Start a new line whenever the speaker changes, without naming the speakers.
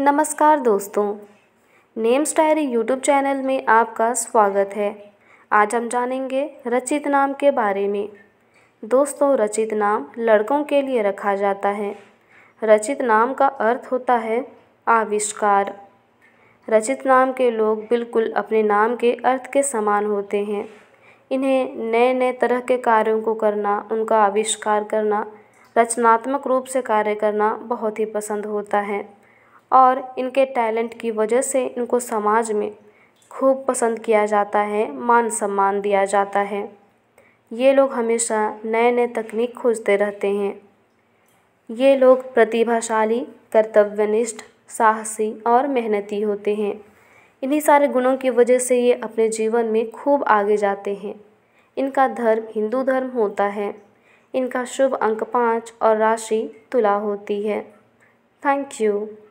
नमस्कार दोस्तों names diary YouTube channel में आपका स्वागत है आज हम जानेंगे रचित नाम के बारे में दोस्तों रचित नाम लड़कों के लिए रखा जाता है रचित नाम का अर्थ होता है आविष्कार रचित नाम के लोग बिल्कुल अपने नाम के अर्थ के समान होते हैं इन्हें नए नए तरह के कार्यों को करना उनका आविष्कार करना रचनात्मक रूप से कार्य करना बहुत ही पसंद होता है और इनके टैलेंट की वजह से इनको समाज में खूब पसंद किया जाता है मान सम्मान दिया जाता है ये लोग हमेशा नए नए तकनीक खोजते रहते हैं ये लोग प्रतिभाशाली कर्तव्यनिष्ठ साहसी और मेहनती होते हैं इन्हीं सारे गुणों की वजह से ये अपने जीवन में खूब आगे जाते हैं इनका धर्म हिंदू धर्म होता है इनका शुभ अंक पाँच और राशि तुला होती है थैंक यू